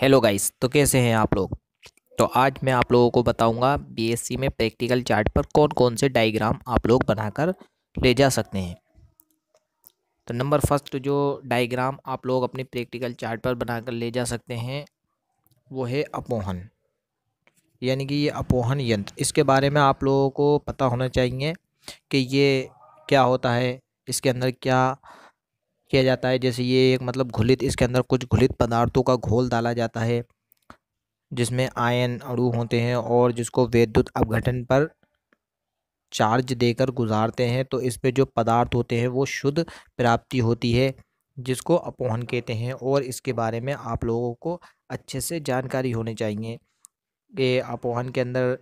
hello guys तो कैसे हैं आप लोग तो आज मैं आप लोगों को बताऊंगा बीएससी में प्रैक्टिकल चार्ट पर कौन कौन से डायग्राम आप लोग बनाकर ले जा सकते हैं तो नंबर फर्स्ट जो डायग्राम आप लोग अपने प्रैक्टिकल चार्ट पर बनाकर ले जा सकते हैं वो है अपोहन यानी कि ये अपोहन यंत्र इसके बारे में आप लोगों को पता होना चाहिए कि ये क्या होता है इसके अंदर क्या किया जाता है जैसे ये एक मतलब घुलित इसके अंदर कुछ घुलित पदार्थों का घोल डाला जाता है जिसमें आयन अणु होते हैं और जिसको वैद्युत अपघटन पर चार्ज देकर गुजारते हैं तो इस पे जो पदार्थ होते हैं वो शुद्ध प्राप्ति होती है जिसको अपोहन कहते हैं और इसके बारे में आप लोगों को अच्छे से जानकारी होनी चाहिए कि अपोहन के अंदर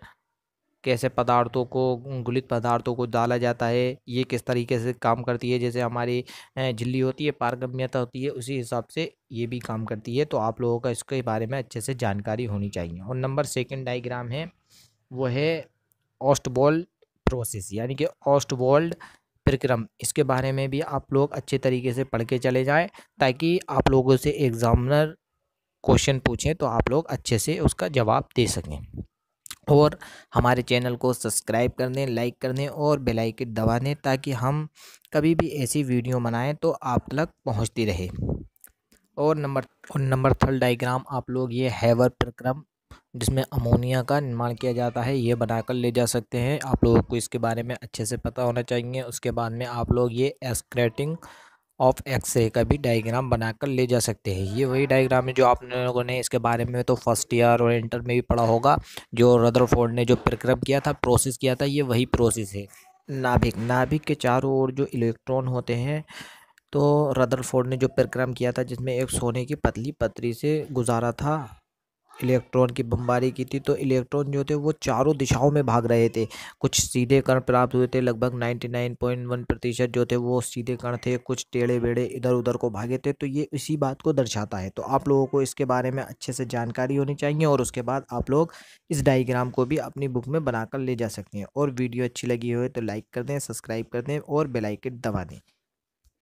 कैसे पदार्थों को गुलित पदार्थों को डाला जाता है ये किस तरीके से काम करती है जैसे हमारी झिल्ली होती है पारगम्यता होती है उसी हिसाब से ये भी काम करती है तो आप लोगों का इसके बारे में अच्छे से जानकारी होनी चाहिए और नंबर सेकेंड डाइग्राम है वो है ऑस्टबॉल प्रोसेस यानी कि ऑस्टबॉल्ड प्रक्रम इसके बारे में भी आप लोग अच्छे तरीके से पढ़ के चले जाएं ताकि आप लोगों से एग्ज़ामिनर क्वेश्चन पूछें तो आप लोग अच्छे से उसका जवाब दे सकें और हमारे चैनल को सब्सक्राइब कर दें लाइक कर दें और बेल आइकन दबा दें ताकि हम कभी भी ऐसी वीडियो बनाएं तो आप तक पहुंचती रहे और नंबर और नंबर थर्ड डायग्राम आप लोग ये हैवर प्रक्रम जिसमें अमोनिया का निर्माण किया जाता है ये बनाकर ले जा सकते हैं आप लोगों को इसके बारे में अच्छे से पता होना चाहिए उसके बाद में आप लोग ये एस्क्रेटिंग ऑफ एक्सरे का भी डायग्राम बनाकर ले जा सकते हैं ये वही डायग्राम है जो आप लोगों ने इसके बारे में तो फर्स्ट ईयर और इंटर में भी पढ़ा होगा जो रदरफोर्ड ने जो प्रक्रम किया था प्रोसेस किया था ये वही प्रोसेस है नाभिक नाभिक के चारों ओर जो इलेक्ट्रॉन होते हैं तो रदरफोर्ड ने जो प्रक्रम किया था जिसमें एक सोने की पतली पतरी से गुजारा था इलेक्ट्रॉन की बमबारी की थी तो इलेक्ट्रॉन जो थे वो चारों दिशाओं में भाग रहे थे कुछ सीधे कण प्राप्त हुए थे लगभग 99.1 प्रतिशत जो थे वो सीधे कण थे कुछ टेढ़े बेड़े इधर उधर को भागे थे तो ये इसी बात को दर्शाता है तो आप लोगों को इसके बारे में अच्छे से जानकारी होनी चाहिए और उसके बाद आप लोग इस डाइग्राम को भी अपनी बुक में बनाकर ले जा सकते हैं और वीडियो अच्छी लगी हो तो लाइक कर दें सब्सक्राइब कर दें और बेलाइकट दबा दें